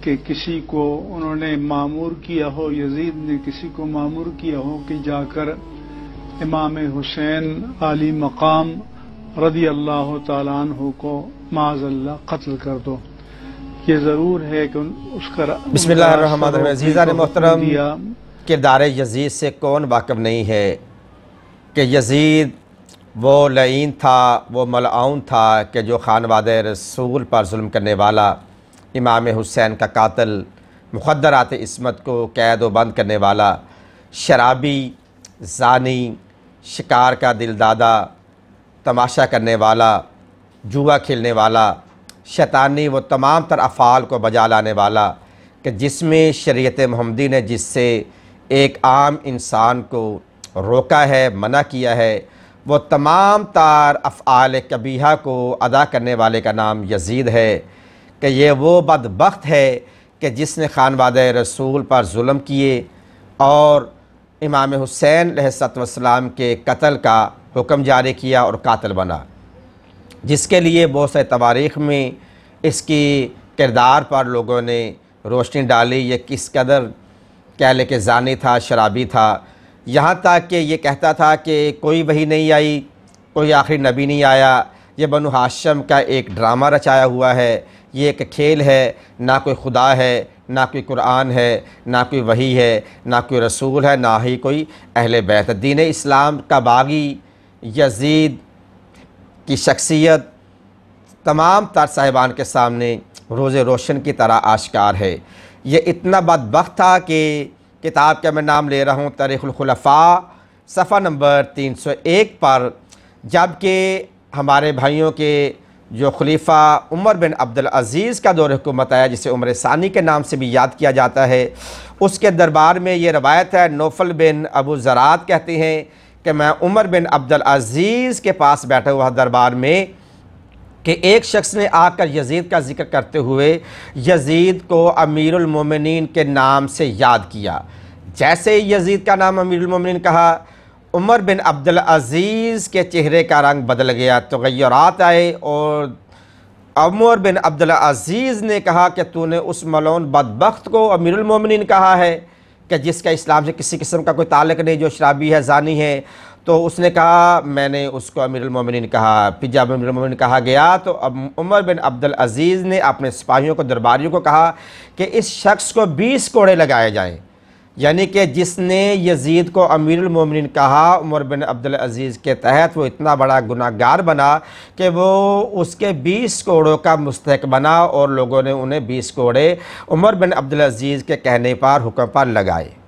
کہ کسی کو انہوں نے معمور کیا ہو یزید نے کسی کو معمور کیا ہو کہ جا کر امام حسین علی مقام رضی اللہ تعالیٰ عنہ کو معذ اللہ قتل کر دو یہ ضرور ہے کہ اس کا بسم اللہ الرحمن عزیزان محترم کردار یزید سے کون واقف نہیں ہے کہ یزید وہ لعین تھا وہ ملعون تھا کہ جو خانواد رسول پر ظلم کرنے والا امام حسین کا قاتل مقدرات عصمت کو قید و بند کرنے والا شرابی زانی شکار کا دل دادا تماشا کرنے والا جوا کھیلنے والا شیطانی وہ تمام تر افعال کو بجا لانے والا کہ جس میں شریعت محمدی نے جس سے ایک عام انسان کو روکا ہے منع کیا ہے وہ تمام تار افعال کبیہ کو ادا کرنے والے کا نام یزید ہے کہ یہ وہ بدبخت ہے کہ جس نے خانوادہ رسول پر ظلم کیے اور امام حسین علیہ السلام کے قتل کا حکم جاری کیا اور قاتل بنا جس کے لیے بہت سے تواریخ میں اس کی کردار پر لوگوں نے روشنی ڈالی یہ کس قدر کہہ لے کہ زانی تھا شرابی تھا یہاں تک کہ یہ کہتا تھا کہ کوئی وہی نہیں آئی کوئی آخری نبی نہیں آیا یہ بنو حاشم کا ایک ڈرامہ رچایا ہوا ہے یہ ایک کھیل ہے نہ کوئی خدا ہے نہ کوئی قرآن ہے نہ کوئی وحی ہے نہ کوئی رسول ہے نہ ہی کوئی اہل بیت دین اسلام کا باغی یزید کی شخصیت تمام تر صاحبان کے سامنے روز روشن کی طرح آشکار ہے یہ اتنا بدبخت تھا کہ کتاب کا میں نام لے رہا ہوں تاریخ الخلفاء صفحہ نمبر تین سو ایک پر جب کہ ہمارے بھائیوں کے جو خلیفہ عمر بن عبدالعزیز کا دور حکومت آیا جسے عمر ثانی کے نام سے بھی یاد کیا جاتا ہے اس کے دربار میں یہ روایت ہے نوفل بن ابو زراد کہتے ہیں کہ میں عمر بن عبدالعزیز کے پاس بیٹھا ہوا دربار میں کہ ایک شخص نے آ کر یزید کا ذکر کرتے ہوئے یزید کو امیر المومنین کے نام سے یاد کیا جیسے یزید کا نام امیر المومنین کہا عمر بن عبدالعزیز کے چہرے کا رنگ بدل گیا تغیرات آئے اور عمر بن عبدالعزیز نے کہا کہ تو نے اس ملون بدبخت کو امیر المومنین کہا ہے کہ جس کا اسلام سے کسی قسم کا کوئی تعلق نہیں جو شرابی ہے زانی ہے تو اس نے کہا میں نے اس کو امیر المومنین کہا پھر جب امیر المومنین کہا گیا تو عمر بن عبدالعزیز نے اپنے سپاہیوں کو درباریوں کو کہا کہ اس شخص کو بیس کوڑے لگائے جائیں یعنی کہ جس نے یزید کو امیر المومنین کہا عمر بن عبدالعزیز کے تحت وہ اتنا بڑا گناہ گار بنا کہ وہ اس کے بیس کوڑوں کا مستحق بنا اور لوگوں نے انہیں بیس کوڑے عمر بن عبدالعزیز کے کہنے پر حکم پر لگائے